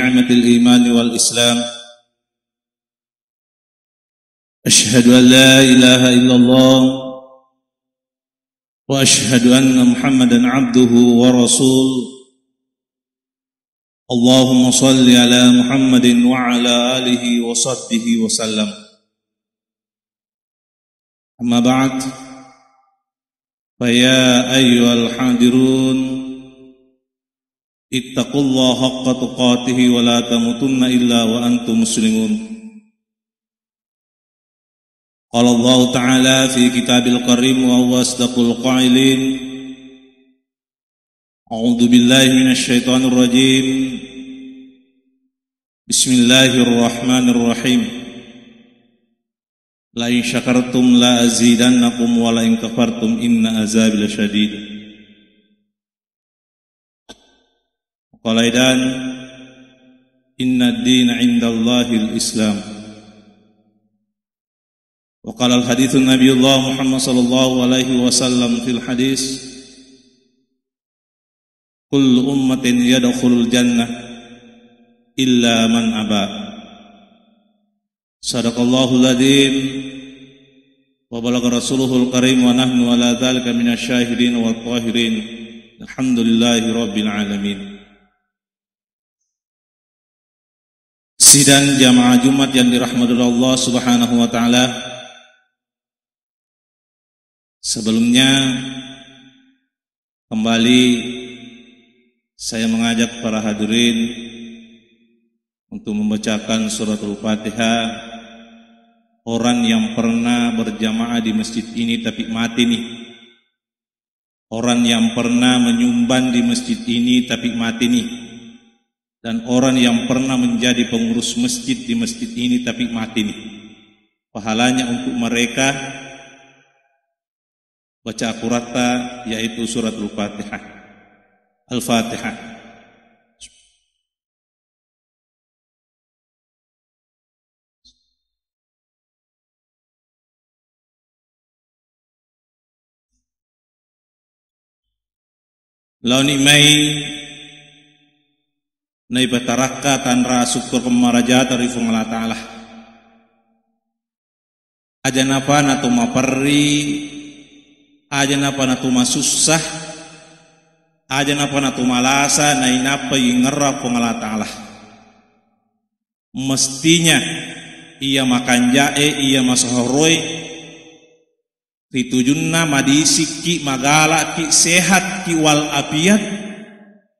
نعمة الإيمان والإسلام أشهد أن لا إله إلا الله وأشهد أن محمدا عبده ورسول اللهم صل على محمد وعلى آله وصحبه وسلم أما بعد فيا أيها الحاضرون اتقوا الله حق تقاته ولا تموتن إلا وأنتم مسلمون قال الله تعالى في كتاب الكريم وهو أصدق القائلين أعوذ بالله من الشيطان الرجيم بسم الله الرحمن الرحيم لئن شكرتم لأزيدنكم ولئن كفرتم إن عذابي لشديد قال إذن إن الدين عند الله الإسلام وقال الحديث النبي الله محمد صلى الله عليه وسلم في الحديث كل أمة يدخل الجنة إلا من أبى صدق الله الذين وبلغ رسوله الكريم ونحن على ذلك من الشاهدين والطاهرين الحمد لله رب العالمين sidang jamaah Jumat yang dirahmati Allah Subhanahu wa taala. Sebelumnya kembali saya mengajak para hadirin untuk membacakan surat Al-Fatihah orang yang pernah berjamaah di masjid ini tapi mati nih. Orang yang pernah menyumban di masjid ini tapi mati nih dan orang yang pernah menjadi pengurus masjid di masjid ini tapi mati nih. Pahalanya untuk mereka baca akurata yaitu surat Al-Fatihah. Al-Fatihah. Launi Mai na ipataraka tanra syukur kemaraja tarifung Allah ta'ala Aja napa na tuma perri aja napa na tuma susah aja napa na tuma lasa na inapa ingera Allah ta'ala mestinya ia makan jae ia masohoroi ditujunna madisi ki magala ki sehat ki wal abiyat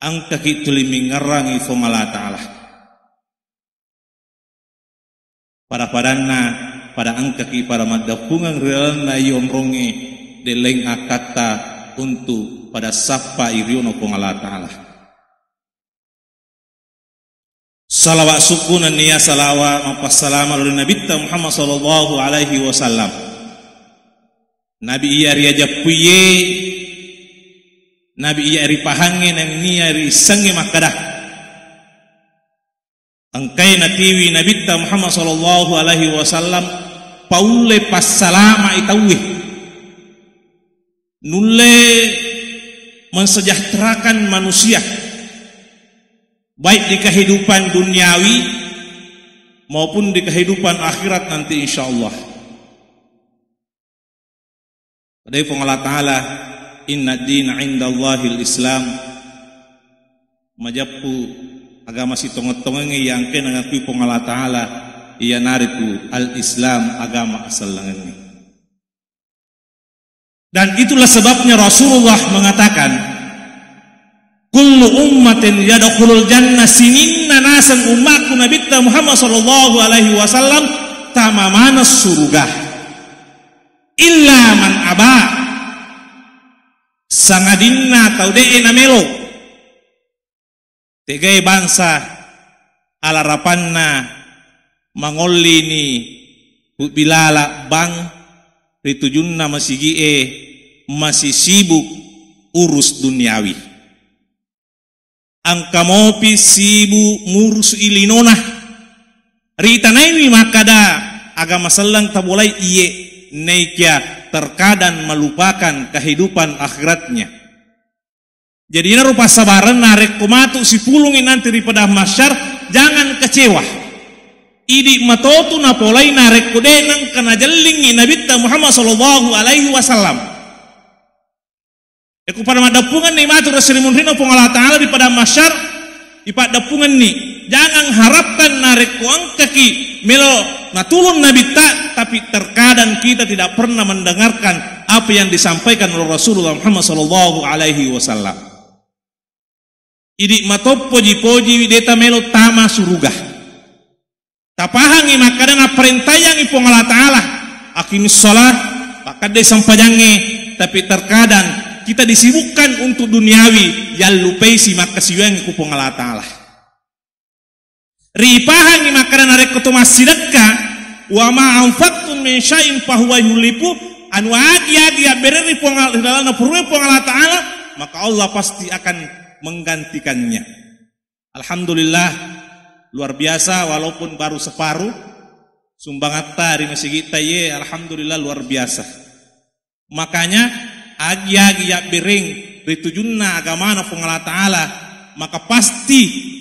kaki tulimi ngarangi fomala ta'ala para padana pada ang kaki para madapungang realna yomronge deleng akata untuk pada sapa iriono pungala ta'ala salawat sukunan niya salawat apa salam alun nabi Muhammad sallallahu alaihi wasallam nabi iya riaja puye Nabi iya ri pahangi nang niya ri sangi makadah. Angkai natiwi Nabi ta Muhammad sallallahu alaihi wasallam paule passalama itawi. Nulle mensejahterakan manusia baik di kehidupan duniawi maupun di kehidupan akhirat nanti insyaallah. Dari pengolah Ta'ala inna dina indallahi islam majapu agama si tonge-tonge yang kena ngakui pengala ta'ala ia nariku al-islam agama asal langengi dan itulah sebabnya Rasulullah mengatakan kullu ummatin yadkhulul jannah sininna nasan ummaku nabi Muhammad sallallahu alaihi wasallam tamamana surga illa man aba' sangadinna tau de na melo tegai bangsa alarapanna mangolli ni bilala bang ritujunna masih e masih sibuk urus duniawi angka mopi sibuk ngurus ilinona naimi makada agama selang tabulai iye naikya terkadang melupakan kehidupan akhiratnya. Jadi ini rupa sabaran narik kumatu si pulungin nanti di pedah masyar, jangan kecewa. Idi matotu na polai narik kudenang kena jelingi Nabi Muhammad sallallahu alaihi wasallam. Eku pada madapungan nih matur Rasulullah Rino pengolah ta'ala di pada masyar, ipat dapungan nih. Jangan harapkan narik kuang kaki melo Nah turun Nabi tak, tapi terkadang kita tidak pernah mendengarkan apa yang disampaikan oleh Rasulullah Muhammad Sallallahu Alaihi Wasallam. Ini matop poji-poji deta melo tama surugah. maka dengan perintah yang ipung Allah Ta'ala. Akim sholat, desa sampajangi. Tapi terkadang kita disibukkan untuk duniawi. Yang lupa si yang ipung Allah Ta'ala. Ripahang makanan arek ketuma sidakka wa ma anfaqtum min syai'in fahuwa yulipu anu agia ya, dia bereri pongal dalam purwe pongal taala maka Allah pasti akan menggantikannya. Alhamdulillah luar biasa walaupun baru separuh sumbangan tari masih kita ye alhamdulillah luar biasa. Makanya agi agia ya, bering ritujunna agama na Allah, taala maka pasti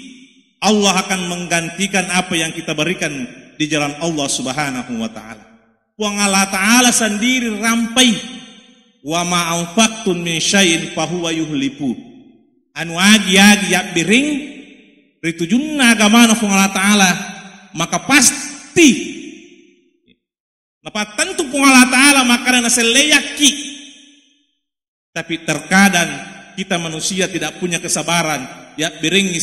Allah akan menggantikan apa yang kita berikan di jalan Allah Subhanahu wa taala. Wang Allah taala sendiri rampai wa ma anfaqtum min syai'in huwa yuhlifu. Anu agi agi yak biring ritujunna agama nu Allah taala maka pasti Napa tentu pung Allah taala makanan seleyaki. Tapi terkadang kita manusia tidak punya kesabaran ya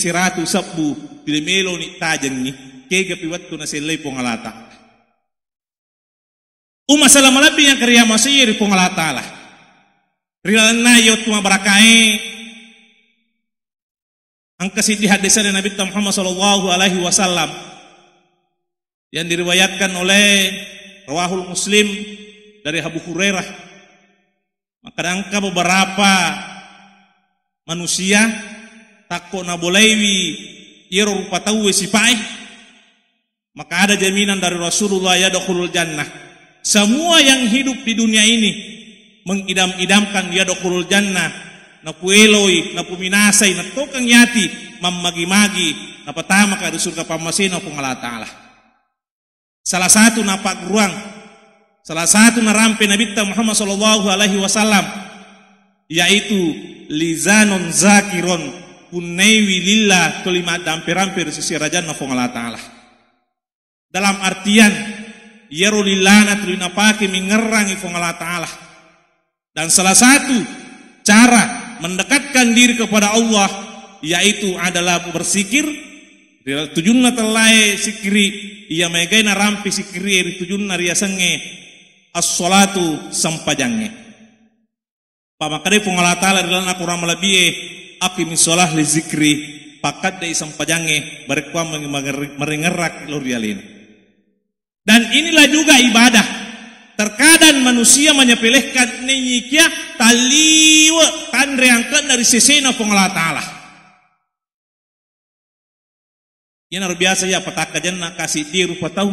si ratu sabbu pile melo ni tajeng ni kega piwattu na sellai pongalata umma salam alabi yang karya masir pongalata lah rilalna yotuma barakai angkasi di hadis dari Nabi Muhammad sallallahu alaihi wasallam yang diriwayatkan oleh Rawahul Muslim dari Abu Hurairah maka beberapa manusia takko na rupa yero patawe sipai maka ada jaminan dari Rasulullah ya dakhulul jannah semua yang hidup di dunia ini mengidam-idamkan ya dakhulul jannah na pueloi na puminasai na tokang yati mamagi-magi na pertama ka di surga pamasino kung Allah taala salah satu napak ruang, salah satu narampe Nabi Muhammad sallallahu alaihi wasallam yaitu lizanon zakiron kunai wilillah kalimat dampir-ampir sisi raja nafung Allah Ta'ala. Dalam artian, yarulillana tulina pake mengerangi fung Allah Ta'ala. Dan salah satu cara mendekatkan diri kepada Allah, yaitu adalah bersikir, tujunna telai sikiri, ia megaina rampi sikiri, iri tujunna riasenge, as-salatu sampajange. Pamakade fung Allah dalam Al-Quran api misolah li zikri pakat dai sampajange barekwa meringerak lorialin dan inilah juga ibadah terkadang manusia menyepelekan nenyikia taliwe reangkan dari sesena pengolah ta'ala ini luar biasa ya petaka jenna kasih diru rupa tahu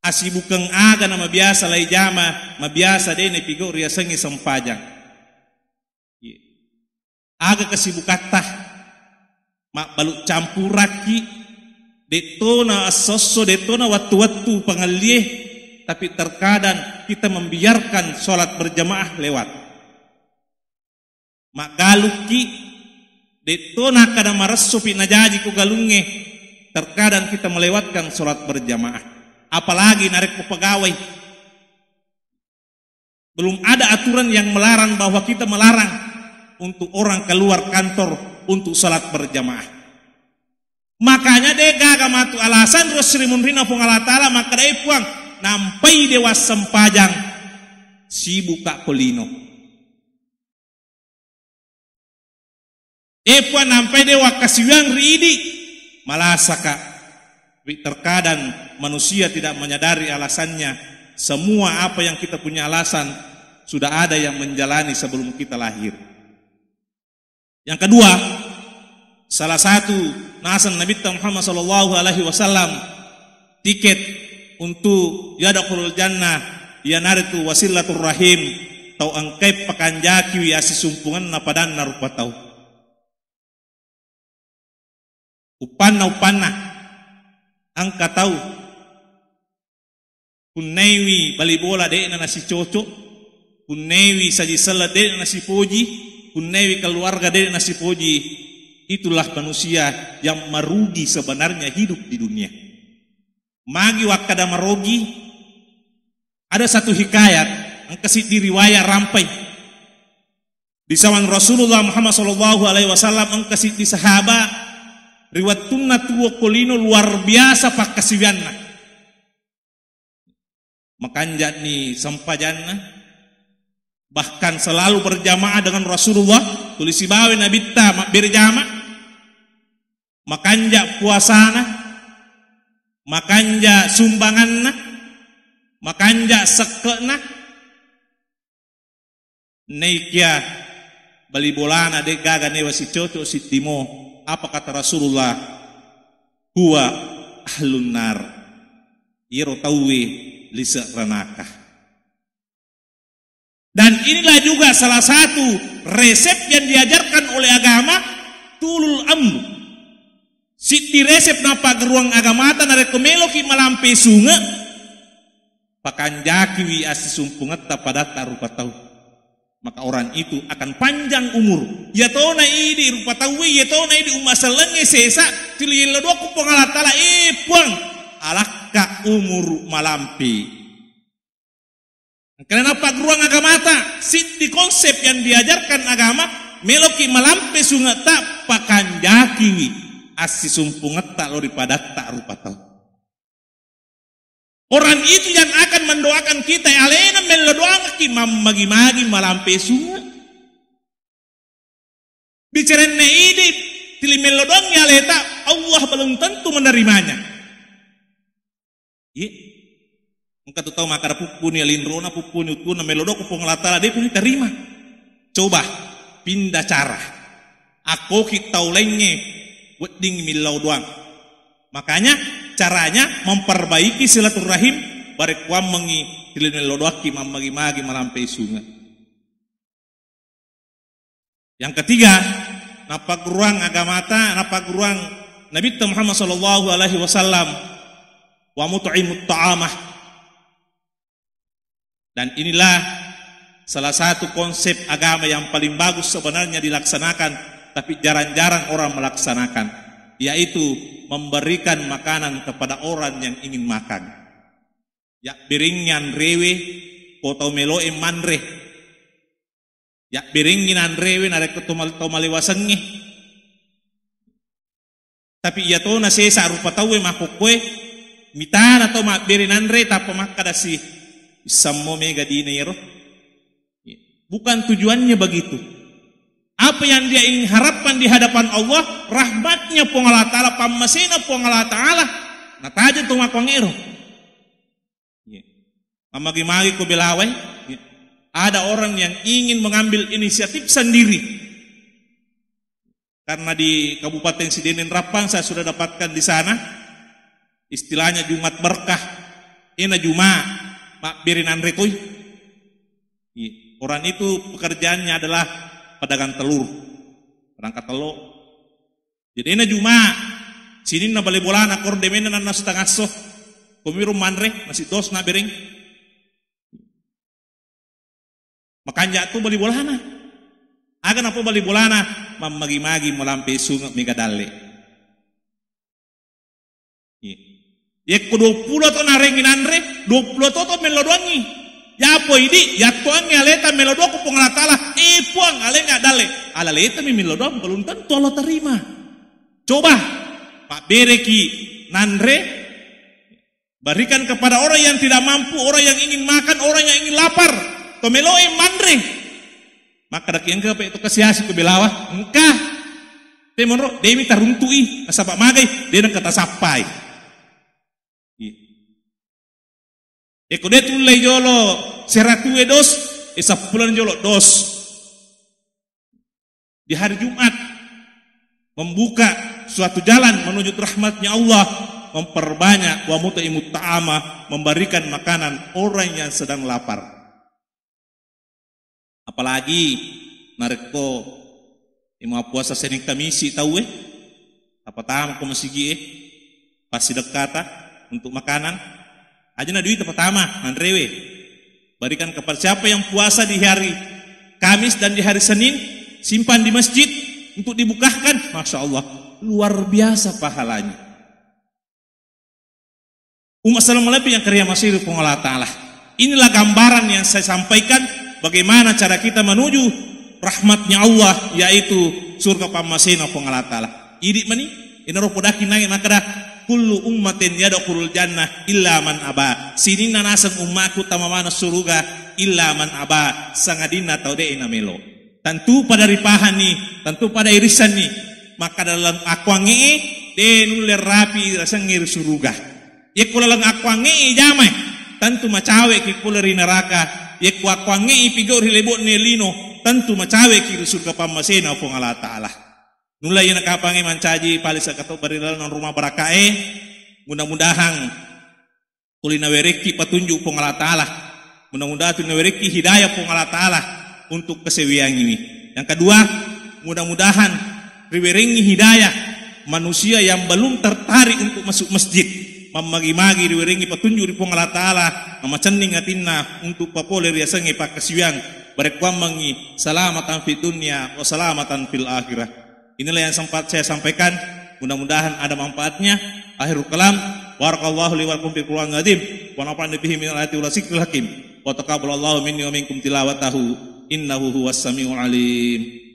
asibukeng aga nama biasa lai jama ma biasa dene pigo ria sengi sempajang aga kesibukatah mak baluk campuraki detona asosso detona waktu-waktu pengalih tapi terkadang kita membiarkan sholat berjamaah lewat mak galuki detona kadang maresupi najaji ku galunge terkadang kita melewatkan sholat berjamaah apalagi narik pegawai belum ada aturan yang melarang bahwa kita melarang untuk orang keluar kantor untuk salat berjamaah. Makanya dega matu alasan terus Sri rina pungala taala maka dai puang nampai dewa sempajang sibuk kak polino. puang nampai dewa kasiwang riidi malasaka. Terkadang manusia tidak menyadari alasannya. Semua apa yang kita punya alasan sudah ada yang menjalani sebelum kita lahir. Yang kedua, salah satu nasan Nabi Muhammad sallallahu alaihi wasallam tiket untuk yadkhulul jannah yanaritu wasilatul rahim tau angkai pakanjaki wiasi sumpungan napadan narupatau upanna upanna angka tau kunaiwi bali bola de na nasi cocok kunaiwi saji sala na nasi poji kunewi keluarga dari nasib Oji, Itulah manusia yang merugi sebenarnya hidup di dunia. Magi wakada merugi. Ada satu hikayat yang di riwayat rampai. Di sawang Rasulullah Muhammad Shallallahu Alaihi Wasallam yang di sahabat riwat tunna tuwo kolino luar biasa pak Makan Makanjat ni sampajanna bahkan selalu berjamaah dengan Rasulullah tulisi bawe nabi ta berjamaah makanja puasana makanja sumbangan makanja sekena neikia bali bolana de gaga newa si cocok si timo apa kata Rasulullah huwa ahlun nar lise renakah lisa ranakah dan inilah juga salah satu resep yang diajarkan oleh agama tulul amru. Siti resep napa geruang agama tan narek kemeloki malampe sunga pakanjaki wi sumpunget tapada tarupa tahu. Maka orang itu akan panjang umur. Ya na ini rupa tahu ya na ini umasalenge sesa tililodoku pengalatala eh puang alakka umur malampi karena pagruang agama ta, di konsep yang diajarkan agama, meloki melampe sungat tak pakanjakingi, asi sumpungat tak lori padat tak rupa tau. Orang itu yang akan mendoakan kita, alena melodoamaki mamagi-magi melampe sungat. Bicara ini, tili melodongnya leta, Allah belum tentu menerimanya. Iya. Maka tu tahu makar pupuni linrona pupuni utuna melodoko ponglatala dia pun terima. Coba pindah cara. Aku kita lainnya wedding milau doang. Makanya caranya memperbaiki silaturahim barekuam mengi kilin melodoaki mamagi magi malampai sungai. Yang ketiga, napak ruang ta, napa ruang Nabi Muhammad sallallahu alaihi wasallam wa mut'imut ta'amah dan inilah salah satu konsep agama yang paling bagus sebenarnya dilaksanakan, tapi jarang-jarang orang melaksanakan, yaitu memberikan makanan kepada orang yang ingin makan. Ya biringan rewe, koto melo emanre. Ya biringinan rewe nare ketumal tomalewa sengih. Tapi ia ya to nasi sarupa tahu emak kue, mitan atau mak birinan re tapa sih sammo mega dinero ya. bukan tujuannya begitu apa yang dia ingin harapkan di hadapan Allah rahmatnya pengala ta'ala pamasena Allah, ta'ala tuh tu makongero Amagi-magi ya. ku bilawai, ya. ada orang yang ingin mengambil inisiatif sendiri karena di Kabupaten Sidenin Rapang saya sudah dapatkan di sana istilahnya Jumat berkah ini Jumat Pak Birinan tuh, Orang itu pekerjaannya adalah pedagang telur, perangkat telur. Jadi ini cuma sini na balik bola nak kor demen na nasi setengah so, kumiru manre nasi dos nak bering. Makanya jatu balik bola na. Agan apa balik bola na, mamagi-magi melampi sungai megadale. Ya Yekko 20 to narengi nanre, 20 to ini ya ya idi, yatuangi aleta aku pengalatala, eh puang nggak dale. Ala leta mi melodoan belum tentu Allah terima. Coba, Pak Bereki nandre berikan kepada orang yang tidak mampu, orang yang ingin makan, orang yang ingin lapar. Tomeloe mandre. Maka dak yang kepe itu kesiasi ke engka engkah. Temonro, demi taruntui, pak magai, dia kata sapai. E kodetu lay jolo seratue dos, e sapulan jolo dos. Di hari Jumat membuka suatu jalan menuju rahmatnya Allah memperbanyak wa imut ta'ama memberikan makanan orang yang sedang lapar apalagi mereka imam puasa senin kamisi tahu eh apa tahu ke eh pasti dekata ah, untuk makanan Aja Ajana duit pertama, andrewe, Berikan kepada siapa yang puasa di hari Kamis dan di hari Senin, simpan di masjid untuk dibukakan, Masya Allah, luar biasa pahalanya. Umat salam yang kerja masih pengolah ta'ala. Inilah gambaran yang saya sampaikan bagaimana cara kita menuju rahmatnya Allah yaitu surga pamasena ta'ala. Idik mani, ini rokodaki maka dah kullu ummatin yadkhulul jannah illa man aba sini nasang umatku tamamana surga illa man aba sangadina tau de inamelo tentu pada ripahan ni tentu pada irisan ni maka dalam akwangi de nule rapi rasangir surga ye kulalang akwangi jamai tentu macawe ki kulari neraka ye ku akwangi pigor hilebot ne lino tentu macawe ki surga pamasena pong Allah ta'ala Nulai yang kapangi mancaji paling sakato berilal non rumah barakae. Mudah-mudahan kulina wereki petunjuk pengalat ta'ala. Mudah-mudahan kulina wereki hidayah pengalat ta'ala untuk kesewian ini. Yang kedua, mudah-mudahan riweringi hidayah manusia yang belum tertarik untuk masuk masjid. memagi magi riweringi petunjuk di pengalat ta'ala. Nama cening untuk populer yang sengi pakai kesewian. Berekuam selamatan fi dunia wa selamatan fil akhirah. Inilah yang sempat saya sampaikan. Mudah-mudahan ada manfaatnya. Akhirul kalam. Barakallahu li wa lakum Qur'an azim wa nafa'ani bihi min ayati wa hakim. Wa taqabbalallahu minni wa minkum tilawatahu innahu huwas samiul alim.